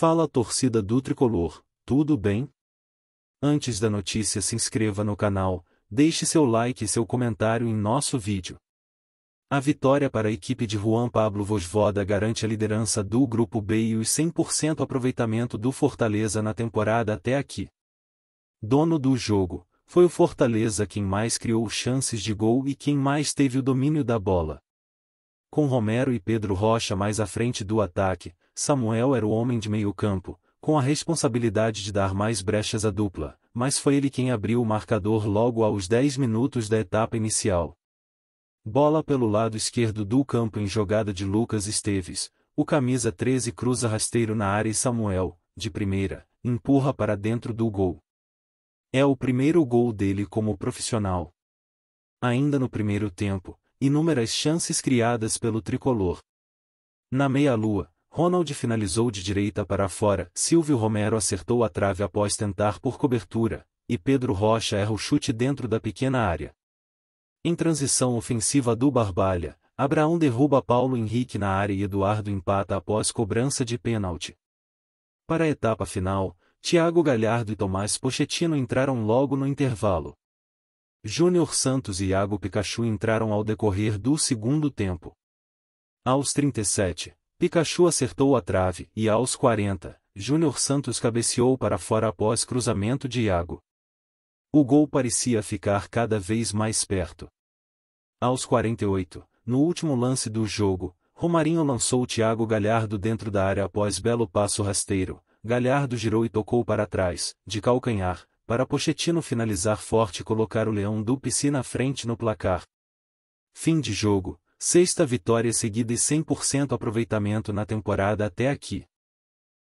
Fala a torcida do tricolor, tudo bem? Antes da notícia, se inscreva no canal, deixe seu like e seu comentário em nosso vídeo. A vitória para a equipe de Juan Pablo Vosvoda garante a liderança do Grupo B e os 100% aproveitamento do Fortaleza na temporada até aqui. Dono do jogo, foi o Fortaleza quem mais criou chances de gol e quem mais teve o domínio da bola. Com Romero e Pedro Rocha mais à frente do ataque, Samuel era o homem de meio campo, com a responsabilidade de dar mais brechas à dupla, mas foi ele quem abriu o marcador logo aos 10 minutos da etapa inicial. Bola pelo lado esquerdo do campo em jogada de Lucas Esteves, o camisa 13 cruza rasteiro na área e Samuel, de primeira, empurra para dentro do gol. É o primeiro gol dele como profissional. Ainda no primeiro tempo, inúmeras chances criadas pelo tricolor. Na meia-lua, Ronald finalizou de direita para fora, Silvio Romero acertou a trave após tentar por cobertura, e Pedro Rocha erra o chute dentro da pequena área. Em transição ofensiva do Barbalha, Abraão derruba Paulo Henrique na área e Eduardo empata após cobrança de pênalti. Para a etapa final, Thiago Galhardo e Tomás Pochettino entraram logo no intervalo. Júnior Santos e Iago Pikachu entraram ao decorrer do segundo tempo. Aos 37, Pikachu acertou a trave e aos 40, Júnior Santos cabeceou para fora após cruzamento de Iago. O gol parecia ficar cada vez mais perto. Aos 48, no último lance do jogo, Romarinho lançou Thiago Galhardo dentro da área após belo passo rasteiro. Galhardo girou e tocou para trás, de calcanhar, para Pochettino finalizar forte e colocar o Leão Dupici na frente no placar. Fim de jogo, sexta vitória seguida e 100% aproveitamento na temporada até aqui.